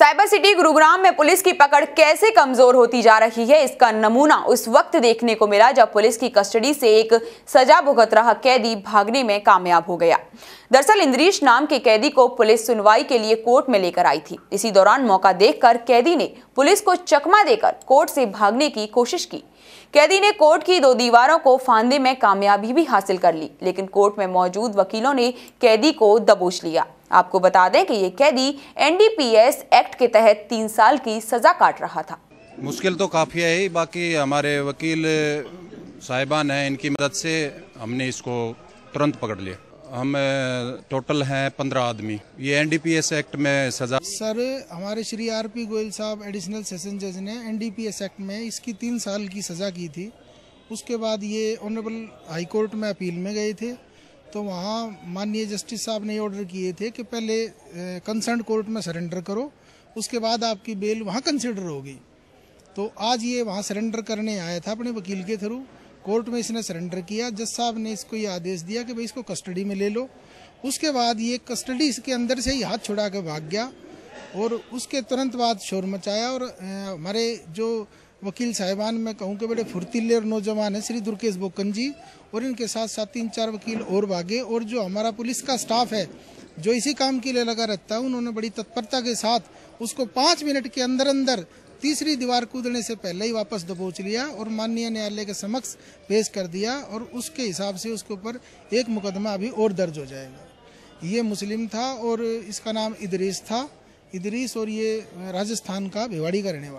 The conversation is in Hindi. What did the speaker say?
साइबर सिटी गुरुग्राम में पुलिस की पकड़ कैसे कमजोर होती जा रही है इसका नमूना उस वक्त देखने को मिला जब पुलिस की कस्टडी से एक सजा भुगत रहा कैदी भागने में कामयाब हो गया दरअसल इंद्रीश नाम के कैदी को पुलिस सुनवाई के लिए कोर्ट में लेकर आई थी इसी दौरान मौका देखकर कैदी ने पुलिस को चकमा देकर कोर्ट से भागने की कोशिश की कैदी ने कोर्ट की दो दीवारों को फांदे में कामयाबी भी हासिल कर ली लेकिन कोर्ट में मौजूद वकीलों ने कैदी को दबोच लिया आपको बता दें कि ये कैदी एनडीपीएस एक्ट के तहत तीन साल की सजा काट रहा था मुश्किल तो काफ़ी है ही बाकी हमारे वकील साहिबान हैं इनकी मदद से हमने इसको तुरंत पकड़ लिया हम टोटल हैं पंद्रह आदमी ये एनडीपीएस एक्ट में सजा सर हमारे श्री आरपी गोयल साहब एडिशनल सेशन जज ने एनडीपीएस एक्ट में इसकी तीन साल की सज़ा की थी उसके बाद ये ऑनरेबल हाईकोर्ट में अपील में गए थे तो वहाँ माननीय जस्टिस साहब ने ऑर्डर किए थे कि पहले कंसर्न कोर्ट में सरेंडर करो उसके बाद आपकी बेल वहाँ कंसिडर होगी तो आज ये वहाँ सरेंडर करने आया था अपने वकील के थ्रू कोर्ट में इसने सरेंडर किया जज साहब ने इसको ये आदेश दिया कि भाई इसको कस्टडी में ले लो उसके बाद ये कस्टडी इसके अंदर से ही हाथ छुड़ा के भाग गया और उसके तुरंत बाद शोर मचाया और हमारे जो वकील साहिबान मैं कहूँ कि बड़े फुर्तीले और नौजवान हैं श्री दुर्केश बोकन जी और इनके साथ साथ तीन चार वकील और भागे और जो हमारा पुलिस का स्टाफ है जो इसी काम के लिए लगा रहता है उन्होंने बड़ी तत्परता के साथ उसको पाँच मिनट के अंदर अंदर तीसरी दीवार कूदने से पहले ही वापस दबोच लिया और माननीय न्यायालय के समक्ष पेश कर दिया और उसके हिसाब से उसके ऊपर एक मुकदमा अभी और दर्ज हो जाएगा ये मुस्लिम था और इसका नाम इदरीस था इदरीस और ये राजस्थान का भिवाड़ी का रहने वाला